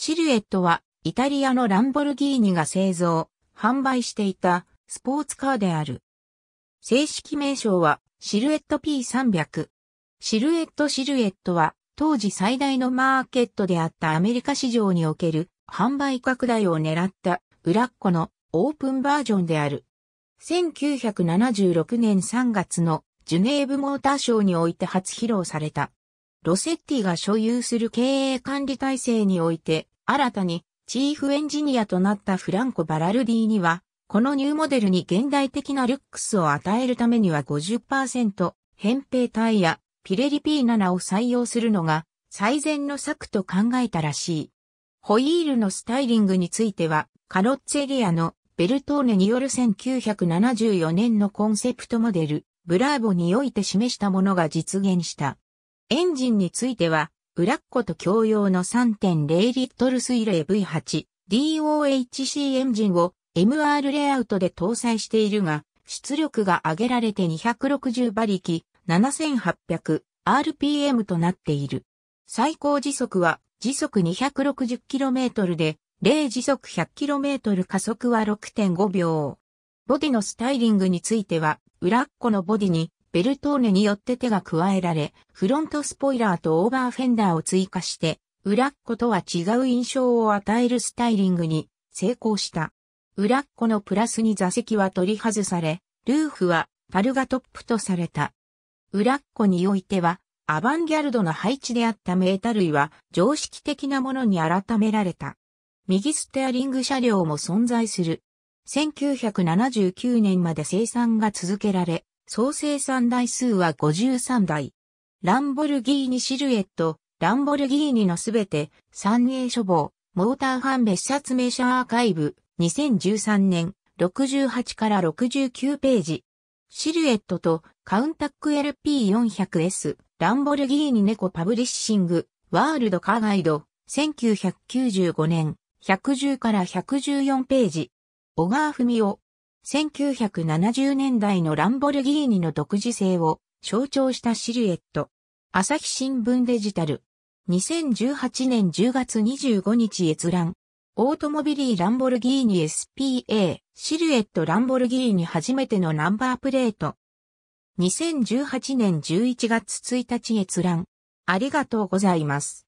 シルエットはイタリアのランボルギーニが製造、販売していたスポーツカーである。正式名称はシルエット P300。シルエットシルエットは当時最大のマーケットであったアメリカ市場における販売拡大を狙った裏っ子のオープンバージョンである。1976年3月のジュネーブモーターショーにおいて初披露された。ロセッティが所有する経営管理体制において、新たにチーフエンジニアとなったフランコ・バラルディには、このニューモデルに現代的なルックスを与えるためには50%、扁平体やピレリ P7 を採用するのが最善の策と考えたらしい。ホイールのスタイリングについては、カロッツェリアのベルトーネによる1974年のコンセプトモデル、ブラーボにおいて示したものが実現した。エンジンについては、裏ラッコと共用の3.0リットル水冷 V8 DOHC エンジンを MR レイアウトで搭載しているが、出力が上げられて260馬力 7800rpm となっている。最高時速は時速 260km で、0時速 100km 加速は6.5秒。ボディのスタイリングについては、裏っ子のボディにベルトーネによって手が加えられ、フロントスポイラーとオーバーフェンダーを追加して、裏っ子とは違う印象を与えるスタイリングに成功した。裏っ子のプラスに座席は取り外され、ルーフはパルガトップとされた。裏っ子においては、アバンギャルドの配置であったメータ類は常識的なものに改められた。右ステアリング車両も存在する。1979年まで生産が続けられ、総生産台数は53台。ランボルギーニシルエット、ランボルギーニのすべて、三栄書房、モーターファン別冊名車アーカイブ、2013年、68から69ページ。シルエットとカウンタック LP400S、ランボルギーニ猫パブリッシング、ワールドカーガイド、1995年、110から114ページ。小川文夫、1970年代のランボルギーニの独自性を象徴したシルエット。朝日新聞デジタル。2018年10月25日閲覧。オートモビリーランボルギーニ SPA シルエットランボルギーニ初めてのナンバープレート。2018年11月1日閲覧。ありがとうございます。